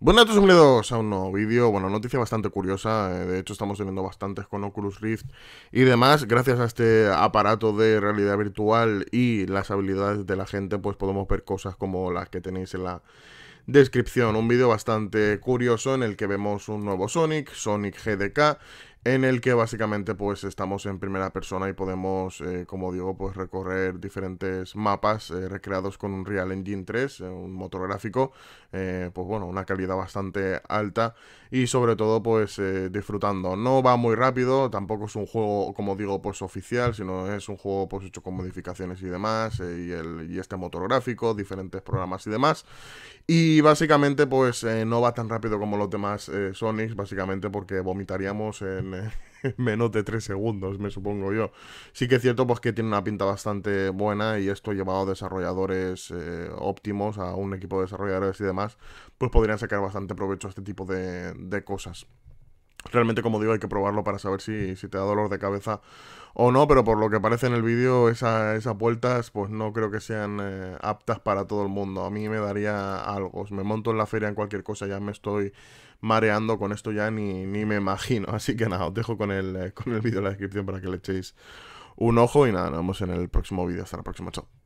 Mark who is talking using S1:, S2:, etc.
S1: ¡Buenas a todos a un nuevo vídeo, bueno, noticia bastante curiosa, eh, de hecho estamos viendo bastantes con Oculus Rift y demás, gracias a este aparato de realidad virtual y las habilidades de la gente, pues podemos ver cosas como las que tenéis en la descripción. Un vídeo bastante curioso en el que vemos un nuevo Sonic, Sonic GDK, en el que básicamente pues estamos en primera persona y podemos, eh, como digo, pues recorrer diferentes mapas eh, recreados con un Real Engine 3, eh, un motor gráfico, pues bueno, una calidad bastante alta y sobre todo pues disfrutando. No va muy rápido, tampoco es un juego, como digo, pues oficial, sino es un juego pues hecho con modificaciones y demás, y, el, y, este motor gráfico, diferentes programas y demás. Y básicamente pues no va tan rápido como los demás Sonic básicamente porque vomitaríamos en menos de 3 segundos, me supongo yo. Sí que es cierto pues, que tiene una pinta bastante buena y esto llevado a desarrolladores eh, óptimos, a un equipo de desarrolladores y demás, pues podrían sacar bastante provecho a este tipo de cosas. Realmente, como digo, hay que probarlo para saber si, si, te da dolor de cabeza o no, pero por lo que parece en el vídeo, esas vueltas pues no creo que sean eh, aptas para todo el mundo. A mí me daría algo. Me monto en la feria en cualquier cosa, ya me estoy mareando con esto, ya ni, ni me imagino. Así que nada, os dejo con el, eh, con el vídeo en la descripción para que le echéis un ojo y nada, nos vemos en el próximo vídeo. Hasta la próxima, chao.